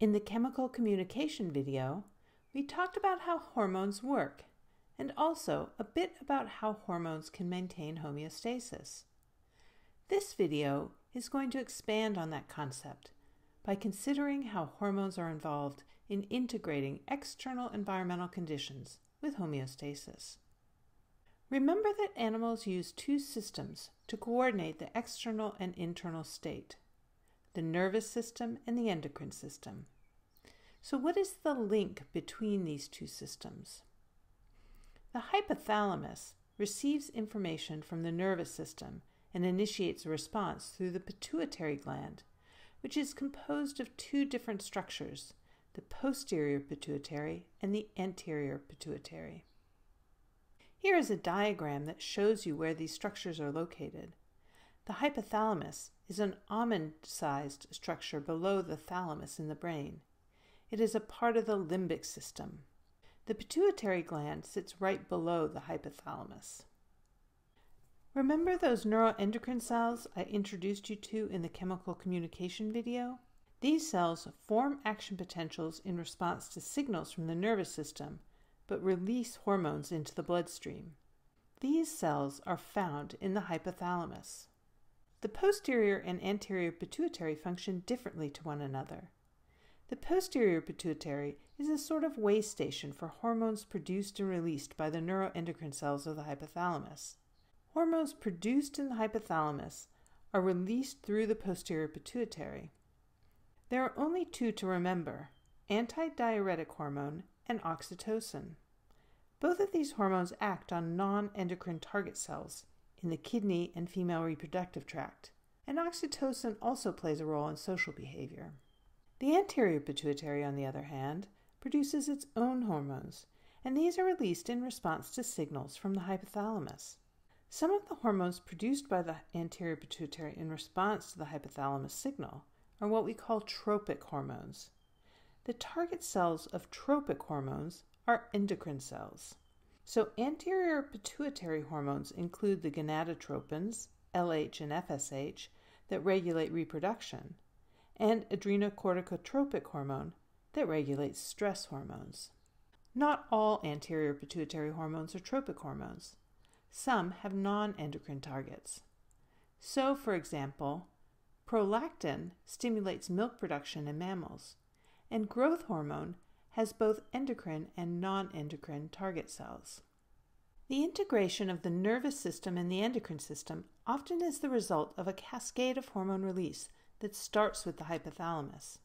In the chemical communication video, we talked about how hormones work and also a bit about how hormones can maintain homeostasis. This video is going to expand on that concept by considering how hormones are involved in integrating external environmental conditions with homeostasis. Remember that animals use two systems to coordinate the external and internal state the nervous system, and the endocrine system. So, what is the link between these two systems? The hypothalamus receives information from the nervous system and initiates a response through the pituitary gland, which is composed of two different structures the posterior pituitary and the anterior pituitary. Here is a diagram that shows you where these structures are located. The hypothalamus is an almond sized structure below the thalamus in the brain. It is a part of the limbic system. The pituitary gland sits right below the hypothalamus. Remember those neuroendocrine cells I introduced you to in the chemical communication video? These cells form action potentials in response to signals from the nervous system, but release hormones into the bloodstream. These cells are found in the hypothalamus. The posterior and anterior pituitary function differently to one another. The posterior pituitary is a sort of way station for hormones produced and released by the neuroendocrine cells of the hypothalamus. Hormones produced in the hypothalamus are released through the posterior pituitary. There are only two to remember antidiuretic hormone and oxytocin. Both of these hormones act on non endocrine target cells, in the kidney and female reproductive tract, and oxytocin also plays a role in social behavior. The anterior pituitary, on the other hand, produces its own hormones, and these are released in response to signals from the hypothalamus. Some of the hormones produced by the anterior pituitary in response to the hypothalamus signal are what we call tropic hormones. The target cells of tropic hormones are endocrine cells. So, anterior pituitary hormones include the gonadotropins, LH and FSH, that regulate reproduction, and adrenocorticotropic hormone that regulates stress hormones. Not all anterior pituitary hormones are tropic hormones. Some have non endocrine targets. So, for example, prolactin stimulates milk production in mammals, and growth hormone has both endocrine and non-endocrine target cells. The integration of the nervous system and the endocrine system often is the result of a cascade of hormone release that starts with the hypothalamus.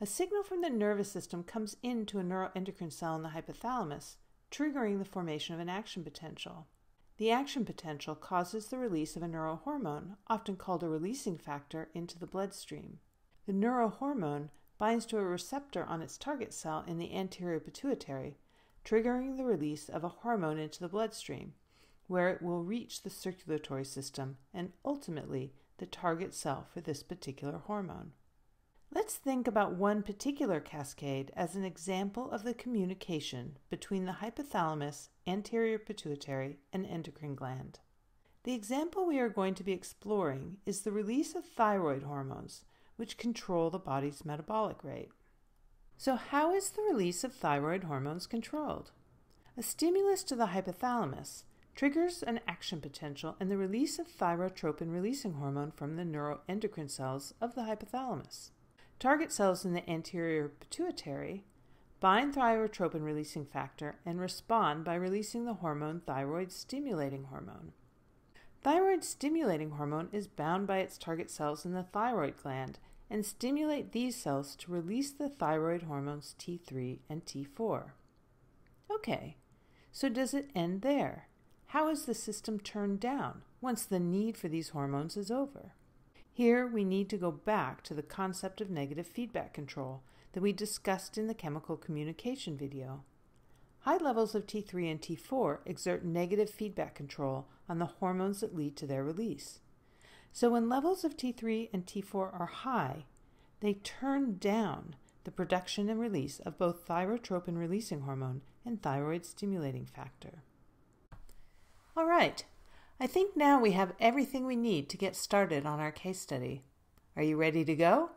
A signal from the nervous system comes into a neuroendocrine cell in the hypothalamus, triggering the formation of an action potential. The action potential causes the release of a neurohormone, often called a releasing factor, into the bloodstream. The neurohormone binds to a receptor on its target cell in the anterior pituitary, triggering the release of a hormone into the bloodstream, where it will reach the circulatory system and ultimately the target cell for this particular hormone. Let's think about one particular cascade as an example of the communication between the hypothalamus, anterior pituitary, and endocrine gland. The example we are going to be exploring is the release of thyroid hormones, which control the body's metabolic rate. So, how is the release of thyroid hormones controlled? A stimulus to the hypothalamus triggers an action potential and the release of thyrotropin releasing hormone from the neuroendocrine cells of the hypothalamus. Target cells in the anterior pituitary bind thyrotropin releasing factor and respond by releasing the hormone thyroid stimulating hormone. Thyroid stimulating hormone is bound by its target cells in the thyroid gland and stimulate these cells to release the thyroid hormones T3 and T4. Okay, so does it end there? How is the system turned down once the need for these hormones is over? Here we need to go back to the concept of negative feedback control that we discussed in the chemical communication video. High levels of T3 and T4 exert negative feedback control on the hormones that lead to their release. So when levels of T3 and T4 are high, they turn down the production and release of both thyrotropin releasing hormone and thyroid stimulating factor. All right, I think now we have everything we need to get started on our case study. Are you ready to go?